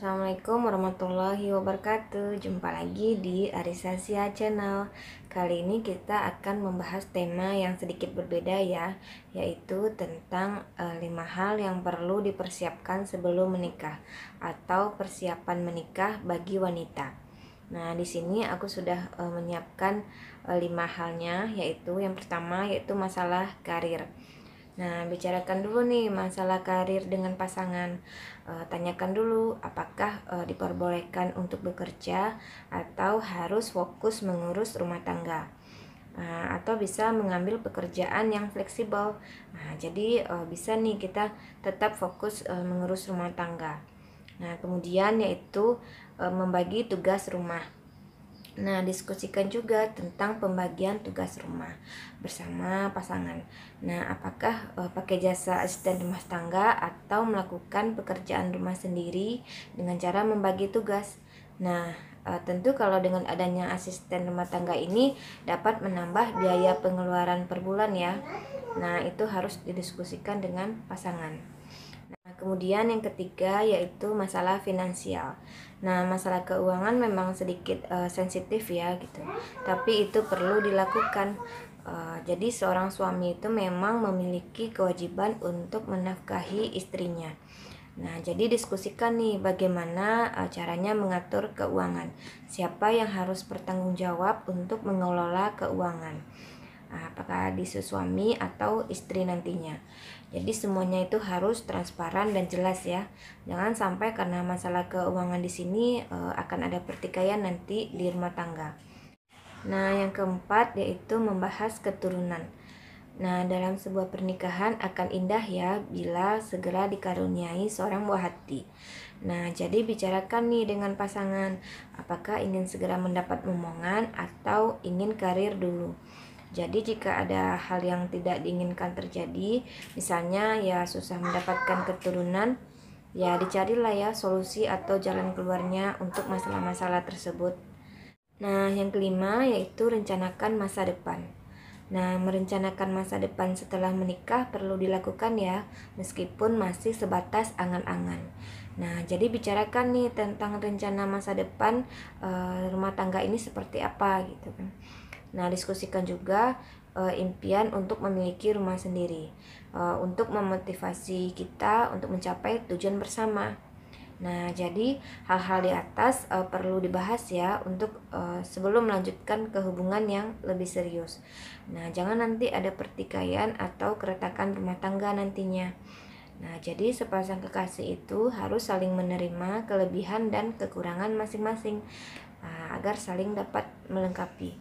Assalamualaikum warahmatullahi wabarakatuh Jumpa lagi di Arisasia Channel Kali ini kita akan membahas tema yang sedikit berbeda ya Yaitu tentang e, eh, 5 hal yang perlu dipersiapkan sebelum menikah Atau persiapan menikah bagi wanita Nah, di sini aku sudah e, menyiapkan e, eh, 5 halnya yaitu yang pertama yaitu masalah karir. Nah, bicarakan dulu nih masalah karir dengan pasangan. E, tanyakan dulu apakah e, diperbolehkan untuk bekerja atau harus fokus mengurus rumah tangga. E, atau bisa mengambil pekerjaan yang fleksibel. Nah, jadi e, bisa nih kita tetap fokus e, mengurus rumah tangga. Nah, kemudian yaitu e, membagi tugas rumah. Nah, diskusikan juga tentang pembagian tugas rumah bersama pasangan. Nah, apakah uh, pakai jasa asisten rumah tangga atau melakukan pekerjaan rumah sendiri dengan cara membagi tugas? Nah, uh, tentu kalau dengan adanya asisten rumah tangga ini dapat menambah biaya pengeluaran per bulan ya. Nah, itu harus didiskusikan dengan pasangan. Kemudian yang ketiga yaitu masalah finansial. Nah, masalah keuangan memang sedikit uh, sensitif ya gitu. Tapi itu perlu dilakukan. Uh, jadi seorang suami itu memang memiliki kewajiban untuk menafkahi istrinya. Nah, jadi diskusikan nih bagaimana uh, caranya mengatur keuangan. Siapa yang harus bertanggung jawab untuk mengelola keuangan? Ah, apakah di suami atau istri nantinya. Jadi semuanya itu harus transparan dan jelas ya. Jangan sampai karena masalah keuangan di sini e, akan ada pertikaian nanti di rumah tangga. Nah, yang keempat yaitu membahas keturunan. Nah, dalam sebuah pernikahan akan indah ya bila segera dikaruniai seorang buah hati. Nah, jadi bicarakan nih dengan pasangan, apakah ingin segera mendapat momongan atau ingin karir dulu. Jadi jika ada hal yang tidak diinginkan terjadi, misalnya ya susah mendapatkan keturunan, ya dicarilah ya solusi atau jalan keluarnya untuk masalah-masalah tersebut. Nah, yang kelima yaitu rencanakan masa depan. Nah, merencanakan masa depan setelah menikah perlu dilakukan ya, meskipun masih sebatas angan-angan. Nah, jadi bicarakan nih tentang rencana masa depan e, rumah tangga ini seperti apa gitu kan. Nah, diskusikan juga uh, impian untuk memiliki rumah sendiri, uh, untuk memotivasi kita untuk mencapai tujuan bersama. Nah, jadi hal-hal di atas uh, perlu dibahas ya untuk uh, sebelum melanjutkan ke hubungan yang lebih serius. Nah, jangan nanti ada pertikaian atau keretakan rumah tangga nantinya. Nah, jadi sepasang kekasih itu harus saling menerima kelebihan dan kekurangan masing-masing Ah, agar saling dapat melengkapi.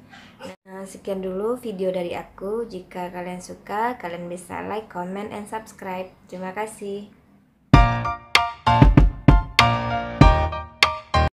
Nah, sekian dulu video dari aku. Jika kalian suka, kalian bisa like, comment, and subscribe. Terima kasih.